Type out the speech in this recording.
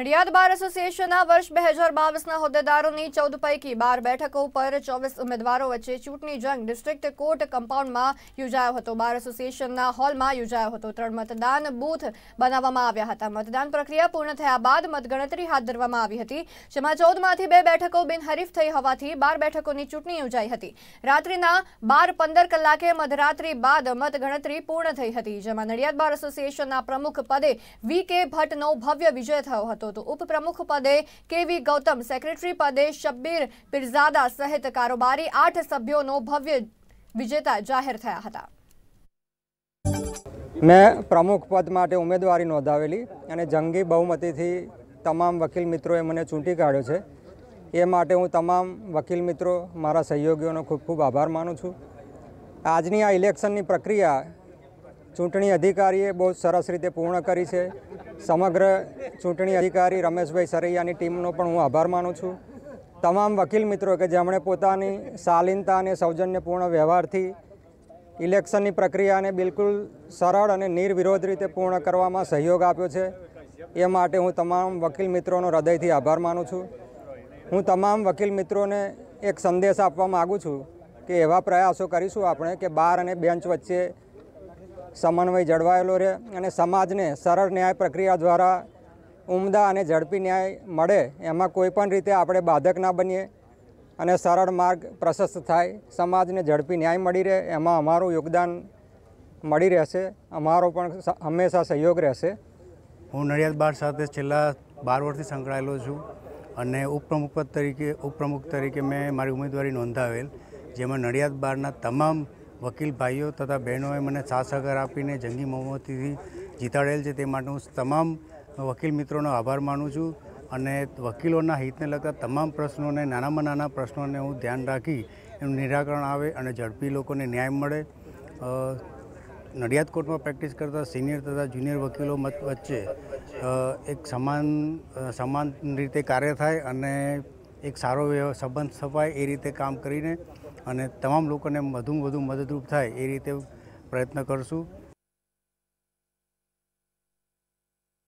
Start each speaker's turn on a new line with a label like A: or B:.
A: નડિયાદ બાર એસોસિએશનના વર્ષ બે હજાર બાવીસના હોદ્દેદારોની ચૌદ પૈકી બાર બેઠકો પર ચોવીસ ઉમેદવારો વચ્ચે ચૂંટણી જંગ ડિસ્ટ્રિક્ટ કોર્ટ કમ્પાઉન્ડમાં યોજાયો હતો બાર એસોસિએશનના હોલમાં યોજાયો હતો ત્રણ મતદાન બૂથ બનાવવામાં આવ્યા હતા મતદાન પ્રક્રિયા પૂર્ણ થયા બાદ મતગણતરી હાથ ધરવામાં આવી હતી જેમાં ચૌદમાંથી બે બેઠકો બિનહરીફ થઈ હોવાથી બાર બેઠકોની ચૂંટણી યોજાઈ હતી રાત્રિના બાર પંદર કલાકે મધરાત્રી બાદ મતગણતરી પૂર્ણ થઈ હતી જેમાં નડિયાદ બાર એસોસિએશનના પ્રમુખ પદે વી કે ભટ્ટનો ભવ્ય વિજય થયો હતો હતો ઉપપ્રમુખ પદે કેવી ગૌતમ સેક્રેટરી પદે શબ્બીર પિરઝાદા સહિત કારોબારી આઠ સભ્યોનો ભવ્ય વિજેતા જાહેર થયા હતા
B: મેં પ્રમુખ પદ માટે ઉમેદવારી નોંધાવેલી અને જંગી બહુમતીથી તમામ વકીલ મિત્રોએ મને ચૂંટી કાઢ્યો છે એ માટે હું તમામ વકીલ મિત્રો મારા સહયોગીઓનો ખૂબ ખૂબ આભાર માનું છું આજની આ ઇલેક્શનની પ્રક્રિયા ચૂંટણી અધિકારીએ બહુ સરસ રીતે પૂર્ણ કરી છે સમગ્ર ચૂંટણી અધિકારી રમેશભાઈ સરૈયાની ટીમનો પણ હું આભાર માનું છું તમામ વકીલ મિત્રો કે જેમણે પોતાની શાલીનતા અને સૌજન્યપૂર્ણ વ્યવહારથી ઇલેક્શનની પ્રક્રિયાને બિલકુલ સરળ અને નિર્વિરોધ રીતે પૂર્ણ કરવામાં સહયોગ આપ્યો છે એ માટે હું તમામ વકીલ મિત્રોનો હૃદયથી આભાર માનું છું હું તમામ વકીલ મિત્રોને એક સંદેશ આપવા માગું છું કે એવા પ્રયાસો કરીશું આપણે કે બાર અને બેન્ચ વચ્ચે સમન્વય જળવાયેલો રહે અને સમાજને સરળ ન્યાય પ્રક્રિયા દ્વારા ઉમદા અને ઝડપી ન્યાય મળે એમાં કોઈપણ રીતે આપણે બાધક ના બનીએ અને સરળ માર્ગ પ્રશસ્ત થાય સમાજને ઝડપી ન્યાય મળી રહે એમાં અમારું યોગદાન મળી રહેશે અમારો પણ હંમેશા સહયોગ રહેશે
C: હું નડિયાદ બાર સાથે છેલ્લા બાર વર્ષથી સંકળાયેલો છું અને ઉપપ્રમુખ પદ તરીકે ઉપપ્રમુખ તરીકે મેં મારી ઉમેદવારી નોંધાવેલ જેમાં નડિયાદ બારના તમામ વકીલ ભાઈઓ તથા બહેનોએ મને સાથ આપીને જંગી મોહમ્મદથી જીતાડેલ છે તે માટે હું તમામ વકીલ મિત્રોનો આભાર માનું છું અને વકીલોના હિતને લગતા તમામ પ્રશ્નોને નાનામાં નાના પ્રશ્નોને હું ધ્યાન રાખી એનું નિરાકરણ આવે અને ઝડપી લોકોને ન્યાય મળે નડિયાદ કોર્ટમાં પ્રેક્ટિસ કરતા સિનિયર તથા જુનિયર વકીલો વચ્ચે એક સમાન સમાન રીતે કાર્ય થાય અને એક સારો સંબંધ સ્થપાય એ રીતે કામ કરીને અને તમામ લોકોને વધુમાં વધુ મદદરૂપ થાય એ રીતે પ્રયત્ન કરશું